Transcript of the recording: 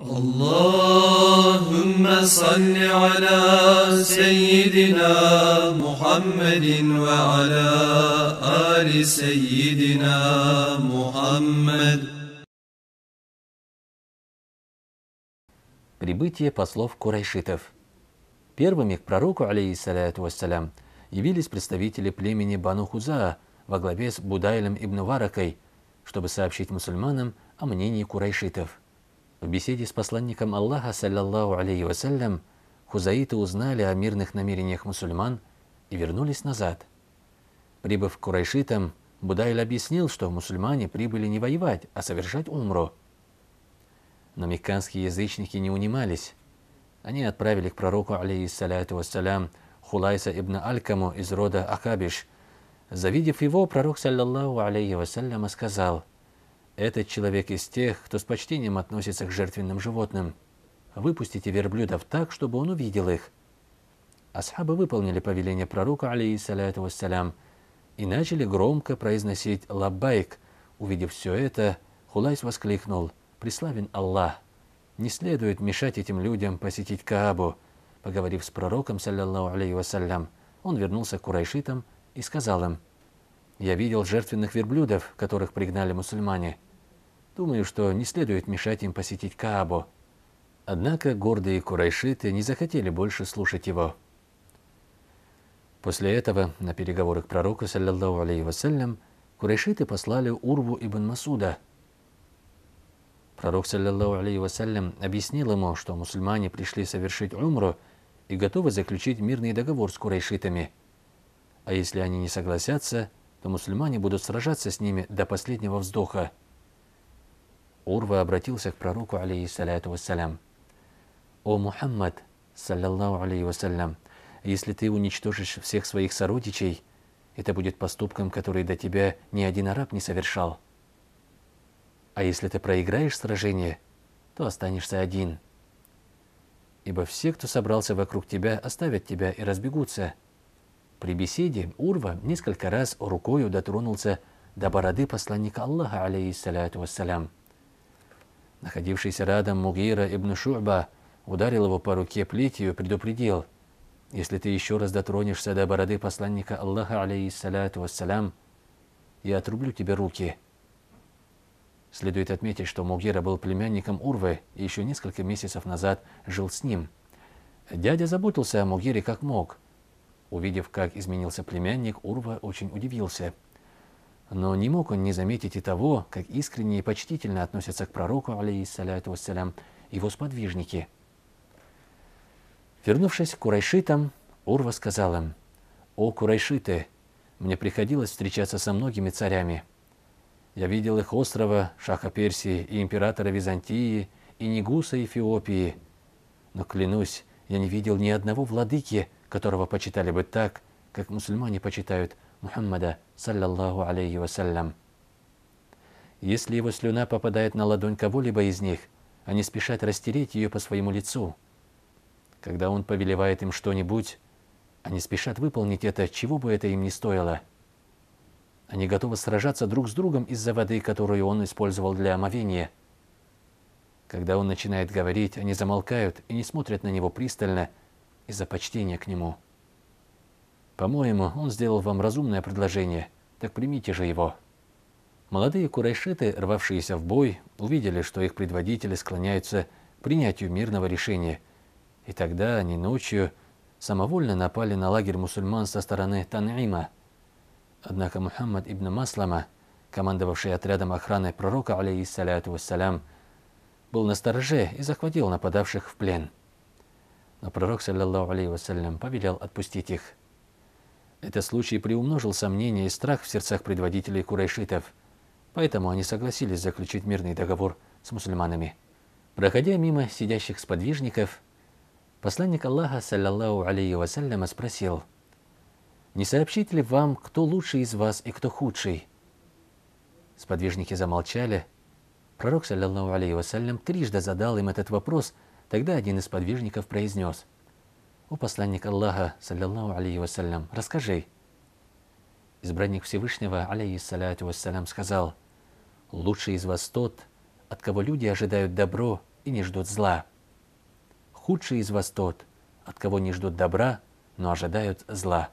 اللهم صل على سيدنا محمد وعلى آل سيدنا محمد Прибытие послов курайшитов Первыми к пророку, алейхиссалату вассалям, явились представители племени Бану хуза во главе с Будайлем ибн Варакой, чтобы сообщить мусульманам о мнении курайшитов – в беседе с посланником Аллаха, саллиллаху алейхи вассалям, хузаиты узнали о мирных намерениях мусульман и вернулись назад. Прибыв к курайшитам, Будайль объяснил, что мусульмане прибыли не воевать, а совершать умру. Но мекканские язычники не унимались. Они отправили к пророку, алейхиссаляту вассалям, Хулайса ибн Алькаму из рода Ахабиш. Завидев его, пророк, саллиллаху алейхи вассаляма, сказал – этот человек из тех, кто с почтением относится к жертвенным животным. Выпустите верблюдов так, чтобы он увидел их. Асхабы выполнили повеление пророка, алейхиссаляту вассалям, и начали громко произносить «Лаббайк». Увидев все это, Хулайс воскликнул «Преславен Аллах! Не следует мешать этим людям посетить Каабу». Поговорив с пророком, саллиллаху алейхи вассалям, он вернулся к курайшитам и сказал им – я видел жертвенных верблюдов, которых пригнали мусульмане. Думаю, что не следует мешать им посетить Каабу. Однако гордые курайшиты не захотели больше слушать его. После этого на переговоры к пророку, саллиллаху алейхи вассалям, курайшиты послали Урву ибн Масуда. Пророк, саллиллаху алейхи вассалям, объяснил ему, что мусульмане пришли совершить умру и готовы заключить мирный договор с курайшитами. А если они не согласятся – то мусульмане будут сражаться с ними до последнего вздоха. Урва обратился к пророку, алейхиссаляту вассалям. «О Мухаммад, саллаллаху алейхи вассалям, если ты уничтожишь всех своих сородичей, это будет поступком, который до тебя ни один араб не совершал. А если ты проиграешь сражение, то останешься один. Ибо все, кто собрался вокруг тебя, оставят тебя и разбегутся, при беседе Урва несколько раз рукою дотронулся до бороды посланника Аллаха, алейхиссаляту вассалям. Находившийся рядом Мугира ибн Шу'ба ударил его по руке плетью и предупредил, «Если ты еще раз дотронешься до бороды посланника Аллаха, алейхиссаляту вассалям, я отрублю тебе руки». Следует отметить, что Мугира был племянником Урвы и еще несколько месяцев назад жил с ним. Дядя заботился о Мугире как мог – Увидев, как изменился племянник, Урва очень удивился. Но не мог он не заметить и того, как искренне и почтительно относятся к пророку, алейхиссаляту вассалям, его сподвижники. Вернувшись к Курайшитам, Урва сказал им, «О, Курайшиты, мне приходилось встречаться со многими царями. Я видел их острова, шаха Персии и императора Византии, и Нигуса Эфиопии. Но, клянусь, я не видел ни одного владыки, которого почитали бы так, как мусульмане почитают Мухаммада, саллаллаху алейхи вассалям. Если его слюна попадает на ладонь кого-либо из них, они спешат растереть ее по своему лицу. Когда он повелевает им что-нибудь, они спешат выполнить это, чего бы это им ни стоило. Они готовы сражаться друг с другом из-за воды, которую он использовал для омовения. Когда он начинает говорить, они замолкают и не смотрят на него пристально – из-за почтения к нему. По-моему, он сделал вам разумное предложение, так примите же его. Молодые курайшиты, рвавшиеся в бой, увидели, что их предводители склоняются к принятию мирного решения, и тогда они ночью самовольно напали на лагерь мусульман со стороны Танаима. Однако Мухаммад ибн Маслама, командовавший отрядом охраны пророка, алейхиссаляту вассалям, был на стороже и захватил нападавших в плен. Но а пророк, саллиллаху алейхи вассалям, повелел отпустить их. Этот случай приумножил сомнения и страх в сердцах предводителей курайшитов, поэтому они согласились заключить мирный договор с мусульманами. Проходя мимо сидящих сподвижников, посланник Аллаха, саллиллаху алейхи вассаляма, спросил, «Не сообщить ли вам, кто лучший из вас и кто худший?» Сподвижники замолчали. Пророк, саллиллаху алейхи вассалям, трижды задал им этот вопрос – Тогда один из подвижников произнес, «О посланник Аллаха, саллиллаху алейхи вассалям, расскажи». Избранник Всевышнего, алейхиссаляту вассалям, сказал, «Лучший из вас тот, от кого люди ожидают добро и не ждут зла. Худший из вас тот, от кого не ждут добра, но ожидают зла».